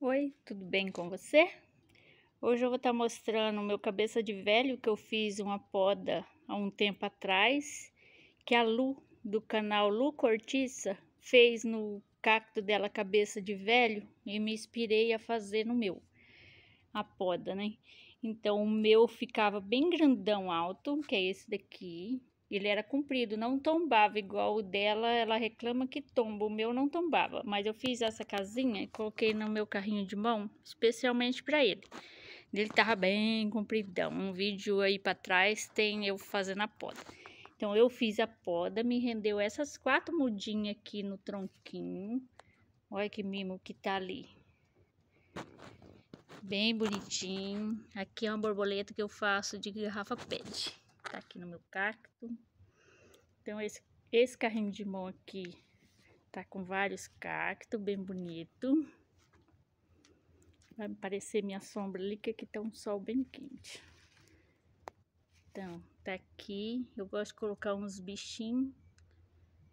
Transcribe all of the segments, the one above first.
Oi, tudo bem com você? Hoje eu vou estar tá mostrando o meu cabeça de velho que eu fiz uma poda há um tempo atrás, que a Lu do canal Lu Cortiça fez no cacto dela cabeça de velho e me inspirei a fazer no meu a poda, né? Então o meu ficava bem grandão alto, que é esse daqui, ele era comprido, não tombava igual o dela. Ela reclama que tomba, o meu não tombava. Mas eu fiz essa casinha e coloquei no meu carrinho de mão, especialmente para ele. Ele tava bem compridão. Um vídeo aí para trás tem eu fazendo a poda. Então eu fiz a poda, me rendeu essas quatro mudinhas aqui no tronquinho. Olha que mimo que tá ali. Bem bonitinho. Aqui é uma borboleta que eu faço de garrafa pet tá aqui no meu cacto. Então, esse, esse carrinho de mão aqui tá com vários cactos, bem bonito. Vai parecer minha sombra ali, que aqui tá um sol bem quente. Então, tá aqui. Eu gosto de colocar uns bichinhos.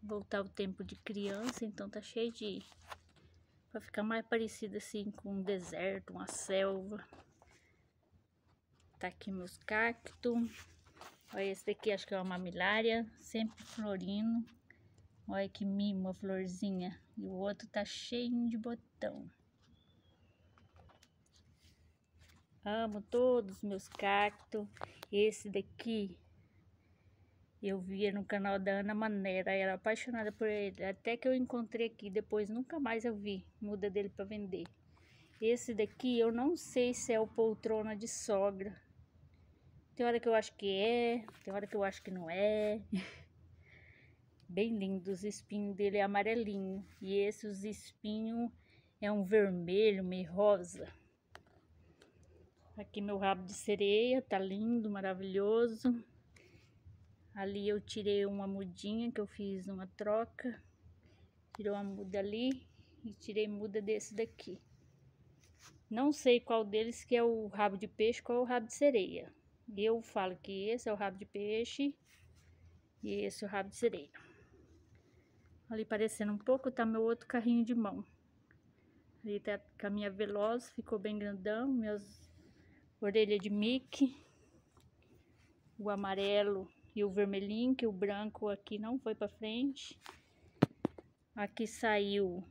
Voltar o tempo de criança, então tá cheio de... Pra ficar mais parecido assim com um deserto, uma selva. Tá aqui meus cactos. Olha, esse daqui acho que é uma mamilária, sempre florindo. Olha que mimo a florzinha. E o outro tá cheio de botão. Amo todos os meus cactos. Esse daqui eu via no canal da Ana Manera, era apaixonada por ele, até que eu encontrei aqui, depois nunca mais eu vi muda dele para vender. Esse daqui eu não sei se é o poltrona de sogra, tem hora que eu acho que é, tem hora que eu acho que não é. Bem lindo, os espinhos dele é amarelinho. E esse, os espinhos, é um vermelho, meio rosa. Aqui meu rabo de sereia, tá lindo, maravilhoso. Ali eu tirei uma mudinha que eu fiz uma troca. Tirei uma muda ali e tirei muda desse daqui. Não sei qual deles que é o rabo de peixe, qual é o rabo de sereia. Eu falo que esse é o rabo de peixe e esse é o rabo de sereia. Ali parecendo um pouco tá meu outro carrinho de mão. Ali tá com a minha veloz, ficou bem grandão, minhas orelhas de Mickey, o amarelo e o vermelhinho, que o branco aqui não foi para frente. Aqui saiu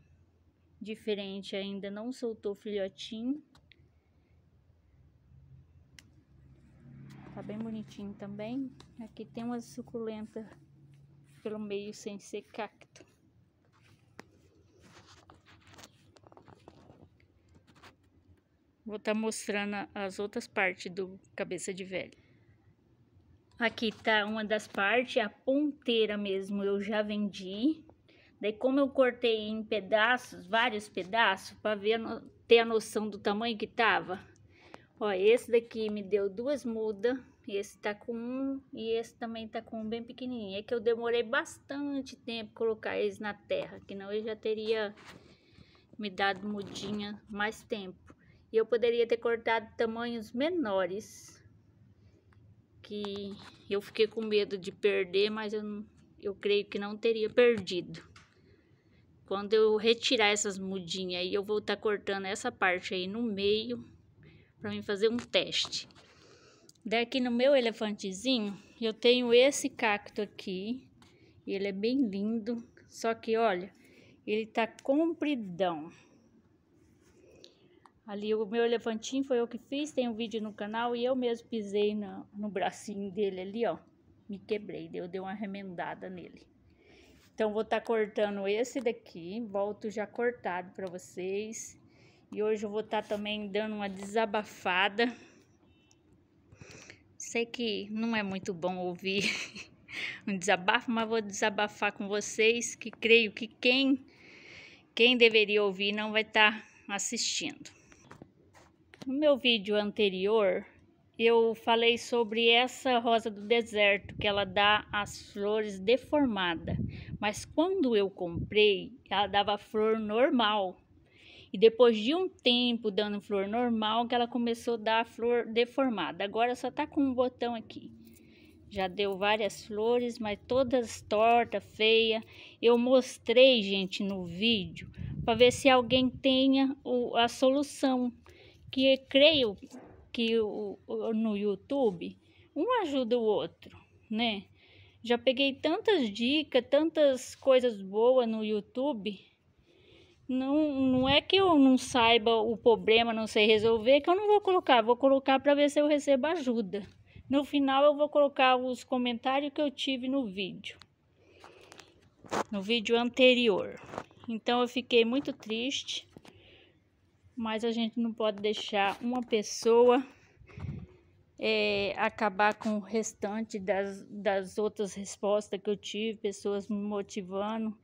diferente ainda, não soltou filhotinho. Tá bem bonitinho também. Aqui tem uma suculenta pelo meio sem ser cacto. Vou estar tá mostrando as outras partes do cabeça de velho. Aqui tá uma das partes, a ponteira mesmo, eu já vendi. Daí como eu cortei em pedaços, vários pedaços, para ver ter a noção do tamanho que tava, Ó, esse daqui me deu duas mudas, esse tá com um e esse também tá com um bem pequenininho. É que eu demorei bastante tempo colocar eles na terra, que não eu já teria me dado mudinha mais tempo. E eu poderia ter cortado tamanhos menores, que eu fiquei com medo de perder, mas eu, eu creio que não teria perdido. Quando eu retirar essas mudinhas aí, eu vou estar tá cortando essa parte aí no meio para mim fazer um teste. Daqui no meu elefantezinho, eu tenho esse cacto aqui. Ele é bem lindo, só que olha, ele tá compridão. Ali o meu elefantinho foi eu que fiz, tem um vídeo no canal e eu mesmo pisei no, no bracinho dele ali, ó. Me quebrei, deu, deu uma remendada nele. Então, vou estar tá cortando esse daqui, volto já cortado para vocês. E hoje eu vou estar tá também dando uma desabafada. Sei que não é muito bom ouvir um desabafo, mas vou desabafar com vocês que creio que quem quem deveria ouvir não vai estar tá assistindo. No meu vídeo anterior, eu falei sobre essa rosa do deserto que ela dá as flores deformada, mas quando eu comprei, ela dava flor normal. E depois de um tempo dando flor normal, que ela começou a dar a flor deformada. Agora só tá com um botão aqui. Já deu várias flores, mas todas tortas, feia. Eu mostrei, gente, no vídeo, para ver se alguém tenha o, a solução. Que creio que o, o, no YouTube, um ajuda o outro, né? Já peguei tantas dicas, tantas coisas boas no YouTube não, não é que eu não saiba o problema, não sei resolver, que eu não vou colocar. Vou colocar para ver se eu recebo ajuda. No final, eu vou colocar os comentários que eu tive no vídeo, no vídeo anterior. Então, eu fiquei muito triste, mas a gente não pode deixar uma pessoa é, acabar com o restante das, das outras respostas que eu tive, pessoas me motivando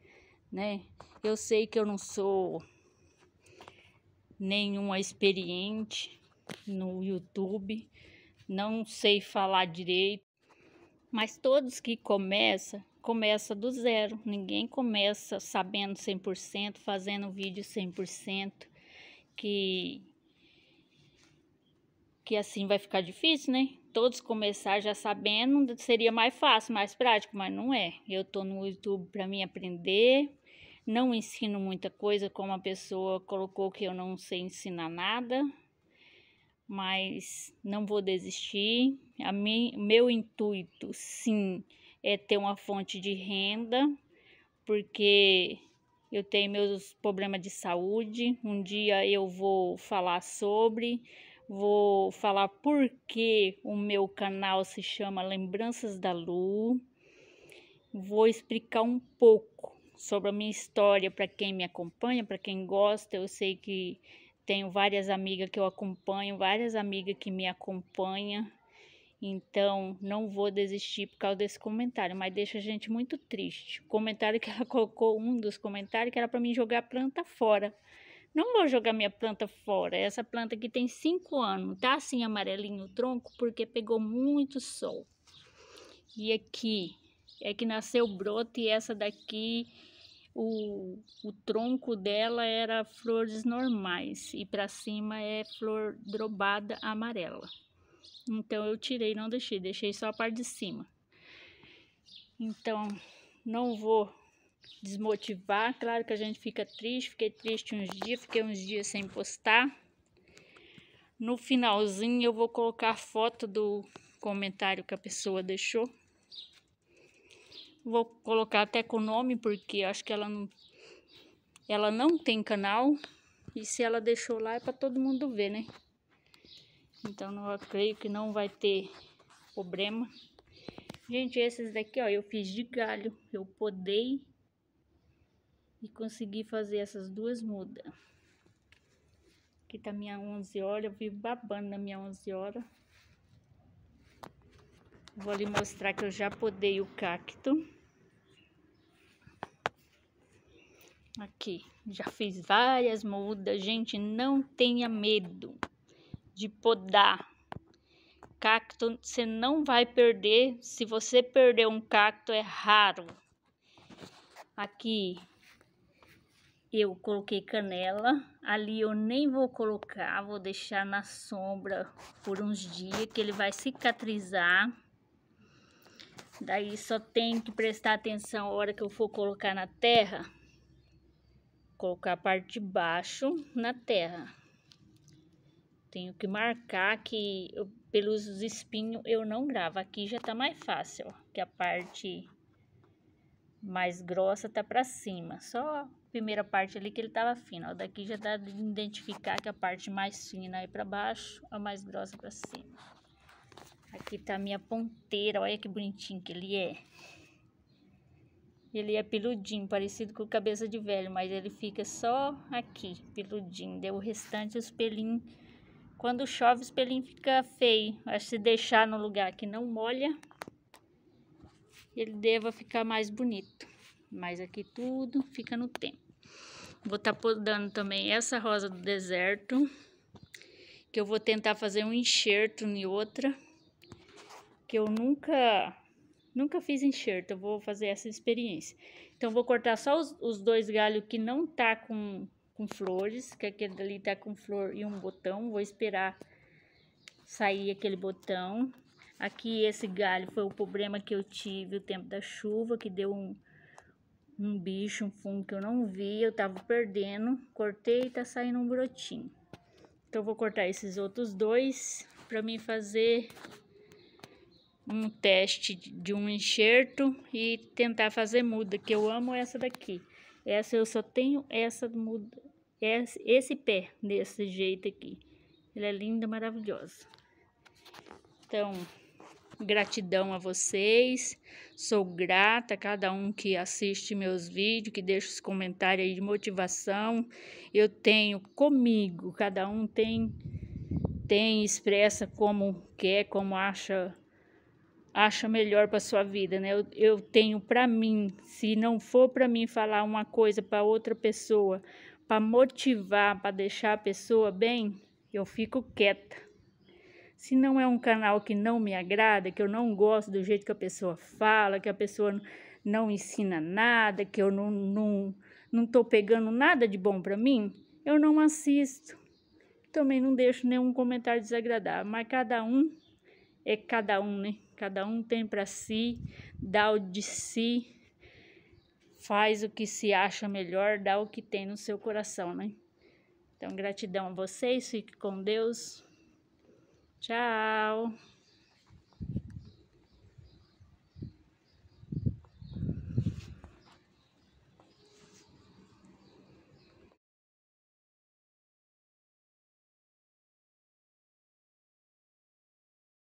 né? Eu sei que eu não sou nenhuma experiente no YouTube, não sei falar direito, mas todos que começam, começa do zero. Ninguém começa sabendo 100%, fazendo vídeo 100%, que que assim vai ficar difícil, né? Todos começar já sabendo seria mais fácil, mais prático, mas não é. Eu tô no YouTube para mim aprender não ensino muita coisa, como a pessoa colocou que eu não sei ensinar nada, mas não vou desistir. A mim, meu intuito, sim, é ter uma fonte de renda, porque eu tenho meus problemas de saúde. Um dia eu vou falar sobre, vou falar por que o meu canal se chama Lembranças da Lu. Vou explicar um pouco sobre a minha história para quem me acompanha, para quem gosta. Eu sei que tenho várias amigas que eu acompanho, várias amigas que me acompanham. Então, não vou desistir por causa desse comentário, mas deixa a gente muito triste. Comentário que ela colocou, um dos comentários, que era para mim jogar a planta fora. Não vou jogar minha planta fora. Essa planta aqui tem cinco anos, tá assim amarelinho o tronco, porque pegou muito sol. E aqui, é que nasceu o broto e essa daqui o, o tronco dela era flores normais e para cima é flor drobada amarela. Então eu tirei, não deixei, deixei só a parte de cima. Então não vou desmotivar, claro que a gente fica triste, fiquei triste uns dias, fiquei uns dias sem postar. No finalzinho eu vou colocar a foto do comentário que a pessoa deixou Vou colocar até com o nome, porque acho que ela não, ela não tem canal. E se ela deixou lá é para todo mundo ver, né? Então, eu creio que não vai ter problema. Gente, esses daqui, ó, eu fiz de galho. Eu podei e consegui fazer essas duas mudas. Aqui tá minha 11 horas, eu vivo babando na minha 11 horas. Vou lhe mostrar que eu já podei o cacto. Aqui, já fiz várias mudas. Gente, não tenha medo de podar. Cacto, você não vai perder. Se você perder um cacto, é raro. Aqui, eu coloquei canela. Ali eu nem vou colocar, vou deixar na sombra por uns dias, que ele vai cicatrizar. Daí só tem que prestar atenção a hora que eu for colocar na terra colocar a parte de baixo na terra. Tenho que marcar que eu, pelos espinhos eu não gravo. Aqui já tá mais fácil, ó, que a parte mais grossa tá pra cima. Só a primeira parte ali que ele tava fino, ó. Daqui já dá de identificar que a parte mais fina aí é pra baixo, a mais grossa é pra cima. Aqui tá a minha ponteira, olha que bonitinho que ele é. Ele é peludinho, parecido com cabeça de velho, mas ele fica só aqui, peludinho. Deu o restante, os pelinhos. Quando chove, os pelinhos fica feio Acho que se deixar no lugar que não molha, ele deva ficar mais bonito. Mas aqui tudo fica no tempo. Vou estar tá podando também essa rosa do deserto, que eu vou tentar fazer um enxerto em outra, que eu nunca Nunca fiz enxerto, eu vou fazer essa experiência. Então, vou cortar só os, os dois galhos que não tá com, com flores, que aquele ali tá com flor e um botão. Vou esperar sair aquele botão. Aqui, esse galho foi o problema que eu tive o tempo da chuva, que deu um, um bicho, um fungo que eu não vi, eu tava perdendo. Cortei e tá saindo um brotinho. Então, vou cortar esses outros dois para mim fazer um teste de um enxerto e tentar fazer muda, que eu amo essa daqui. Essa eu só tenho essa muda, esse pé desse jeito aqui. Ela é linda, maravilhosa. Então, gratidão a vocês. Sou grata a cada um que assiste meus vídeos, que deixa os comentários aí de motivação. Eu tenho comigo, cada um tem tem expressa como quer, como acha acha melhor para sua vida, né? Eu, eu tenho para mim, se não for para mim falar uma coisa para outra pessoa, para motivar, para deixar a pessoa bem, eu fico quieta. Se não é um canal que não me agrada, que eu não gosto do jeito que a pessoa fala, que a pessoa não ensina nada, que eu não não não tô pegando nada de bom para mim, eu não assisto. Também não deixo nenhum comentário desagradável, mas cada um é cada um, né? Cada um tem para si, dá o de si, faz o que se acha melhor, dá o que tem no seu coração, né? Então, gratidão a vocês, fique com Deus. Tchau!